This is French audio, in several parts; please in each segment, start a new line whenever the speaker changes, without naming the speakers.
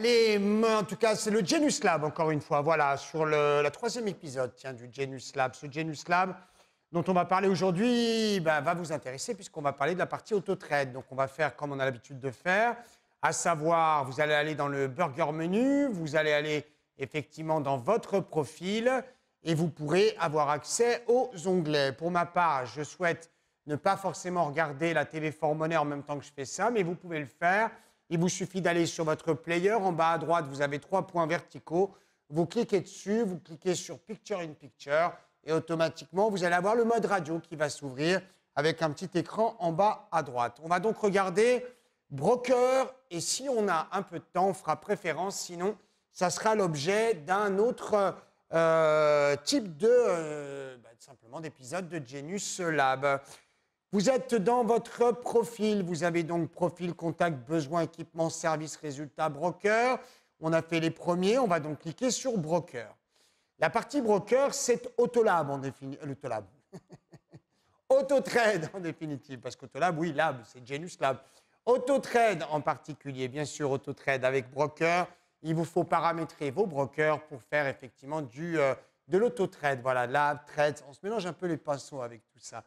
Allez, en tout cas, c'est le Genus Lab, encore une fois. Voilà, sur le la troisième épisode tiens, du Genus Lab. Ce Genus Lab dont on va parler aujourd'hui ben, va vous intéresser puisqu'on va parler de la partie auto trade Donc, on va faire comme on a l'habitude de faire, à savoir, vous allez aller dans le burger menu, vous allez aller effectivement dans votre profil et vous pourrez avoir accès aux onglets. Pour ma part, je souhaite ne pas forcément regarder la TV en même temps que je fais ça, mais vous pouvez le faire il vous suffit d'aller sur votre player. En bas à droite, vous avez trois points verticaux. Vous cliquez dessus, vous cliquez sur Picture in Picture et automatiquement, vous allez avoir le mode radio qui va s'ouvrir avec un petit écran en bas à droite. On va donc regarder broker et si on a un peu de temps, on fera préférence. Sinon, ça sera l'objet d'un autre euh, type de euh, bah, simplement d'épisode de Genius Lab. Vous êtes dans votre profil. Vous avez donc profil, contact, besoin, équipement, service, résultat, broker. On a fait les premiers. On va donc cliquer sur broker. La partie broker, c'est Autolab en définitive. Euh, auto Autotrade en définitive. Parce qu'Autolab, oui, Lab, c'est Genus Lab. Autotrade en particulier, bien sûr, Autotrade avec broker. Il vous faut paramétrer vos brokers pour faire effectivement du, euh, de l'autotrade. Voilà, Lab, Trade. On se mélange un peu les pinceaux avec tout ça.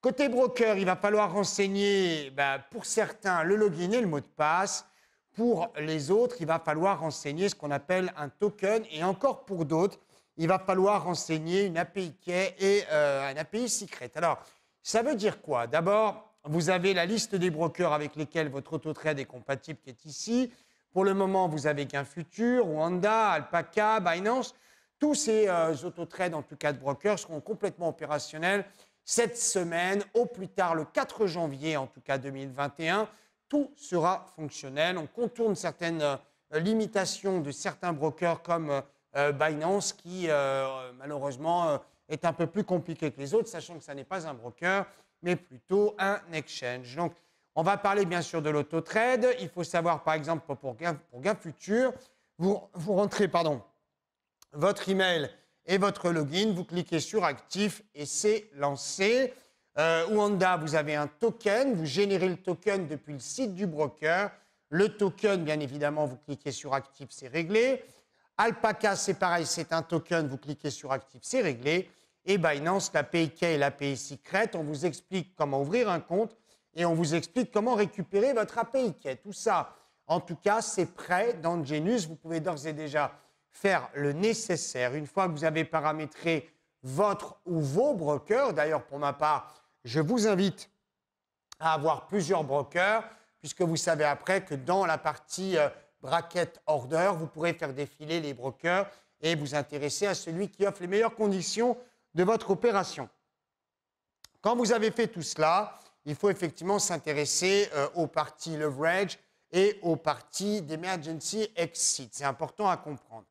Côté broker, il va falloir renseigner ben, pour certains le login et le mot de passe. Pour les autres, il va falloir renseigner ce qu'on appelle un token. Et encore pour d'autres, il va falloir renseigner une API key et euh, un API secret. Alors, ça veut dire quoi D'abord, vous avez la liste des brokers avec lesquels votre autotrade est compatible qui est ici. Pour le moment, vous avez qu'un futur, Wanda, Alpaca, Binance. Tous ces euh, autotrades, en tout cas de brokers, seront complètement opérationnels cette semaine, au plus tard le 4 janvier, en tout cas 2021. Tout sera fonctionnel. On contourne certaines euh, limitations de certains brokers comme euh, euh, Binance, qui malheureusement est un peu plus compliqué que les autres, sachant que ça n'est pas un broker, mais plutôt un exchange. Donc, on va parler bien sûr de l'auto-trade. Il faut savoir, par exemple, pour, pour, Gain, Futur, vous, vous rentrez pardon, votre email et votre login. Vous cliquez sur actif et c'est lancé. Euh, Wanda, vous avez un token. Vous générez le token depuis le site du broker. Le token, bien évidemment, vous cliquez sur actif, c'est réglé. Alpaca, c'est pareil, c'est un token. Vous cliquez sur actif, c'est réglé. Et Binance, l'API k et l'API Secret, on vous explique comment ouvrir un compte et on vous explique comment récupérer votre API Tout ça, en tout cas, c'est prêt dans Genus. Vous pouvez d'ores et déjà faire le nécessaire. Une fois que vous avez paramétré votre ou vos brokers, d'ailleurs pour ma part, je vous invite à avoir plusieurs brokers, puisque vous savez après que dans la partie euh, bracket order, vous pourrez faire défiler les brokers et vous intéresser à celui qui offre les meilleures conditions de votre opération. Quand vous avez fait tout cela, il faut effectivement s'intéresser euh, aux parties leverage et aux parties d'emergency exit. C'est important à comprendre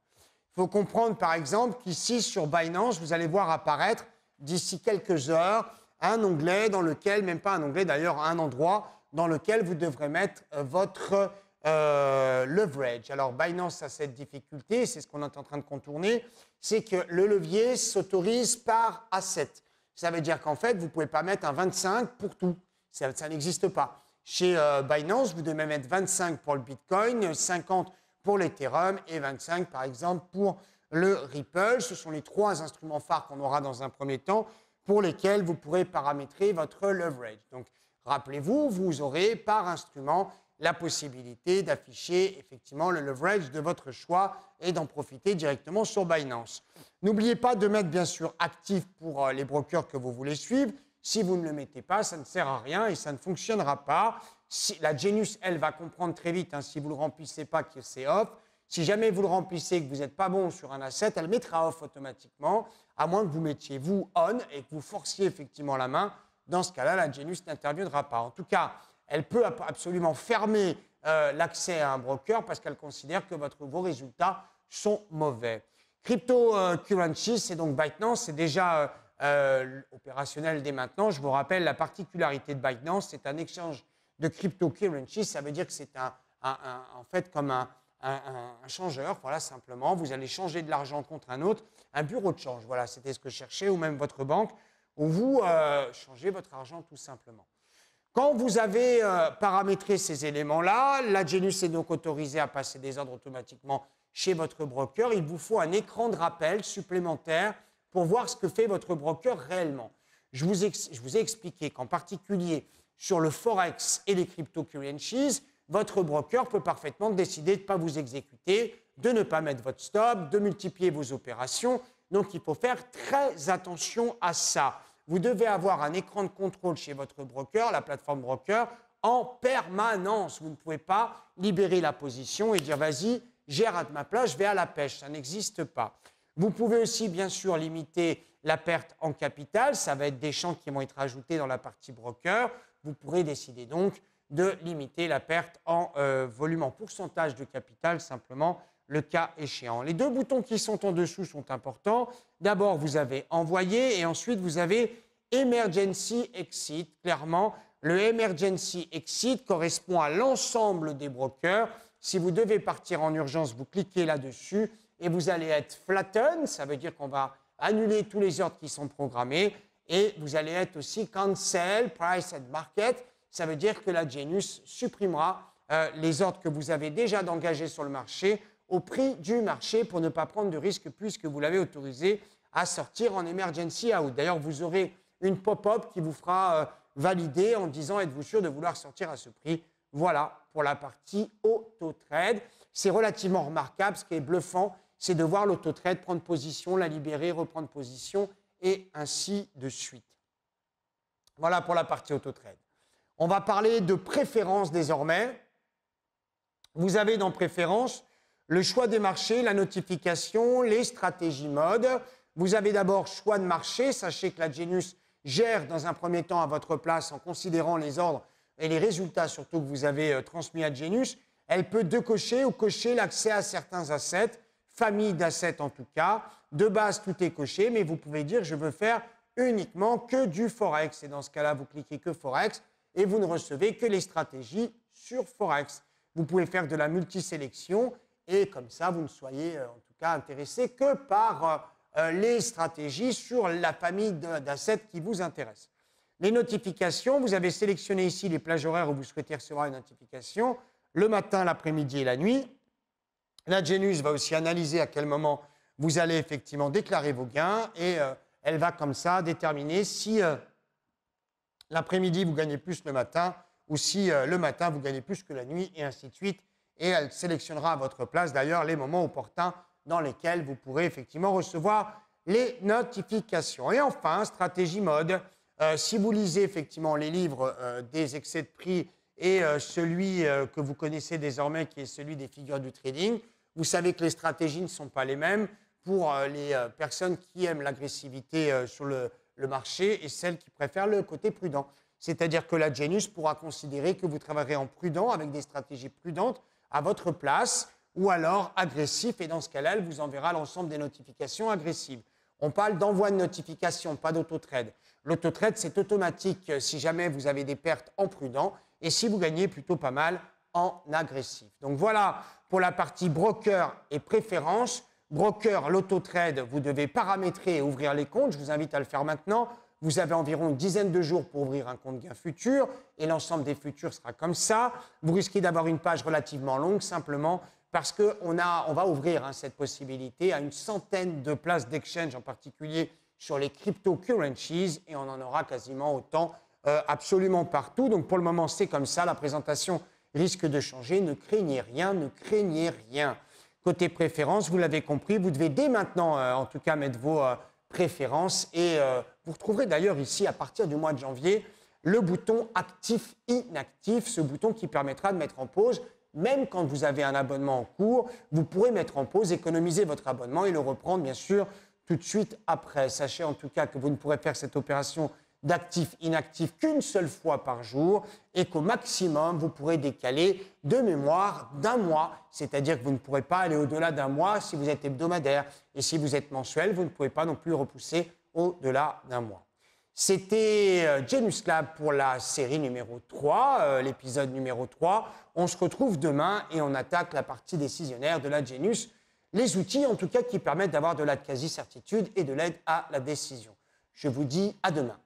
faut comprendre, par exemple, qu'ici, sur Binance, vous allez voir apparaître, d'ici quelques heures, un onglet dans lequel, même pas un onglet d'ailleurs, un endroit dans lequel vous devrez mettre euh, votre euh, leverage. Alors, Binance a cette difficulté, c'est ce qu'on est en train de contourner, c'est que le levier s'autorise par asset. Ça veut dire qu'en fait, vous pouvez pas mettre un 25 pour tout. Ça, ça n'existe pas. Chez euh, Binance, vous devez mettre 25 pour le Bitcoin, 50 pour l'Ethereum et 25 par exemple pour le Ripple. Ce sont les trois instruments phares qu'on aura dans un premier temps pour lesquels vous pourrez paramétrer votre leverage. Donc rappelez-vous, vous aurez par instrument la possibilité d'afficher effectivement le leverage de votre choix et d'en profiter directement sur Binance. N'oubliez pas de mettre bien sûr actif pour euh, les brokers que vous voulez suivre. Si vous ne le mettez pas, ça ne sert à rien et ça ne fonctionnera pas la Genius, elle, va comprendre très vite, hein, si vous ne le remplissez pas, que c'est off. Si jamais vous le remplissez et que vous n'êtes pas bon sur un asset, elle mettra off automatiquement, à moins que vous mettiez vous on et que vous forciez effectivement la main. Dans ce cas-là, la Genius n'interviendra pas. En tout cas, elle peut absolument fermer euh, l'accès à un broker parce qu'elle considère que votre, vos résultats sont mauvais. Cryptocurrency, euh, c'est donc Bytenance c'est déjà euh, opérationnel dès maintenant. Je vous rappelle, la particularité de Bytenance c'est un échange de cryptocurrency, ça veut dire que c'est un, en fait comme un, un, changeur, voilà simplement, vous allez changer de l'argent contre un autre, un bureau de change, voilà, c'était ce que je cherchais, ou même votre banque, où vous euh, changez votre argent tout simplement. Quand vous avez euh, paramétré ces éléments-là, la Genus est donc autorisée à passer des ordres automatiquement chez votre broker. Il vous faut un écran de rappel supplémentaire pour voir ce que fait votre broker réellement. Je vous, je vous ai expliqué qu'en particulier, sur le forex et les cryptocurrencies, votre broker peut parfaitement décider de ne pas vous exécuter, de ne pas mettre votre stop, de multiplier vos opérations. Donc il faut faire très attention à ça. Vous devez avoir un écran de contrôle chez votre broker, la plateforme broker, en permanence. Vous ne pouvez pas libérer la position et dire vas-y, j'ai raté ma place, je vais à la pêche. Ça n'existe pas. Vous pouvez aussi, bien sûr, limiter la perte en capital. Ça va être des champs qui vont être ajoutés dans la partie broker vous pourrez décider donc de limiter la perte en euh, volume, en pourcentage de capital simplement, le cas échéant. Les deux boutons qui sont en dessous sont importants. D'abord, vous avez envoyé et ensuite vous avez emergency exit. Clairement, le emergency exit correspond à l'ensemble des brokers. Si vous devez partir en urgence, vous cliquez là-dessus et vous allez être flatten, ça veut dire qu'on va annuler tous les ordres qui sont programmés. Et vous allez être aussi cancel, price at market. Ça veut dire que la Genus supprimera euh, les ordres que vous avez déjà d'engager sur le marché au prix du marché pour ne pas prendre de risque puisque vous l'avez autorisé à sortir en emergency out. D'ailleurs, vous aurez une pop-up qui vous fera euh, valider en disant êtes-vous sûr de vouloir sortir à ce prix Voilà pour la partie auto-trade. C'est relativement remarquable. Ce qui est bluffant, c'est de voir l'auto-trade prendre position, la libérer, reprendre position et ainsi de suite. Voilà pour la partie auto-trade. On va parler de préférence désormais. Vous avez dans préférence le choix des marchés, la notification, les stratégies mode. Vous avez d'abord choix de marché. Sachez que la genus gère dans un premier temps à votre place en considérant les ordres et les résultats surtout que vous avez euh, transmis à genus Elle peut décocher ou cocher l'accès à certains assets famille d'assets en tout cas. De base, tout est coché, mais vous pouvez dire je veux faire uniquement que du Forex. Et dans ce cas-là, vous cliquez que Forex et vous ne recevez que les stratégies sur Forex. Vous pouvez faire de la multisélection et comme ça, vous ne soyez euh, en tout cas intéressé que par euh, euh, les stratégies sur la famille d'assets qui vous intéresse. Les notifications, vous avez sélectionné ici les plages horaires où vous souhaitez recevoir une notification, le matin, l'après-midi et la nuit. La genus va aussi analyser à quel moment vous allez effectivement déclarer vos gains et euh, elle va comme ça déterminer si euh, l'après-midi vous gagnez plus le matin ou si euh, le matin vous gagnez plus que la nuit et ainsi de suite. Et elle sélectionnera à votre place d'ailleurs les moments opportuns dans lesquels vous pourrez effectivement recevoir les notifications. Et enfin, stratégie mode. si vous lisez effectivement les livres des excès de prix et celui que vous connaissez désormais qui est celui des figures du trading, vous savez que les stratégies ne sont pas les mêmes pour euh, les euh, personnes qui aiment l'agressivité euh, sur le, marché et celles qui préfèrent le côté prudent. C'est-à-dire que la Genius pourra considérer que vous travaillerez en prudent, avec des stratégies prudentes, à votre place, ou alors agressif, et dans ce cas-là, elle vous enverra l'ensemble des notifications agressives. On parle d'envoi de notification, pas L'auto-trade, c'est automatique si jamais vous avez des pertes en prudent, et si vous gagnez plutôt pas mal agressif. Donc voilà pour la partie broker et préférence. Broker, l'auto-trade, vous devez paramétrer et ouvrir les comptes. Je vous invite à le faire maintenant. Vous avez environ une dizaine de jours pour ouvrir un compte gain futur et l'ensemble des futurs sera comme ça. Vous risquez d'avoir une page relativement longue simplement parce qu'on on va ouvrir hein, cette possibilité à une centaine de places d'exchange, en particulier sur les cryptocurrencies, et on en aura quasiment autant euh, absolument partout. Donc pour le moment, c'est comme ça. La présentation risque de changer. Ne craignez rien, ne craignez rien. Côté préférence, vous l'avez compris, vous devez dès maintenant, euh, en tout cas, mettre vos euh, préférences. Et euh, vous retrouverez d'ailleurs ici, à partir du mois de janvier, le bouton actif-inactif, ce bouton qui permettra de mettre en pause. Même quand vous avez un abonnement en cours, vous pourrez mettre en pause, économiser votre abonnement et le reprendre, bien sûr, tout de suite après. Sachez en tout cas que vous ne pourrez faire cette opération d'actifs inactifs qu'une seule fois par jour et qu'au maximum, vous pourrez décaler de mémoire d'un mois, c'est-à-dire que vous ne pourrez pas aller au-delà d'un mois si vous êtes hebdomadaire et si vous êtes mensuel, vous ne pouvez pas non plus repousser au-delà d'un mois. C'était euh, Genus Lab pour la série numéro 3, euh, l'épisode numéro 3. On se retrouve demain et on attaque la partie décisionnaire de la Genus, les outils en tout cas qui permettent d'avoir de la quasi-certitude et de l'aide à la décision. Je vous dis à demain.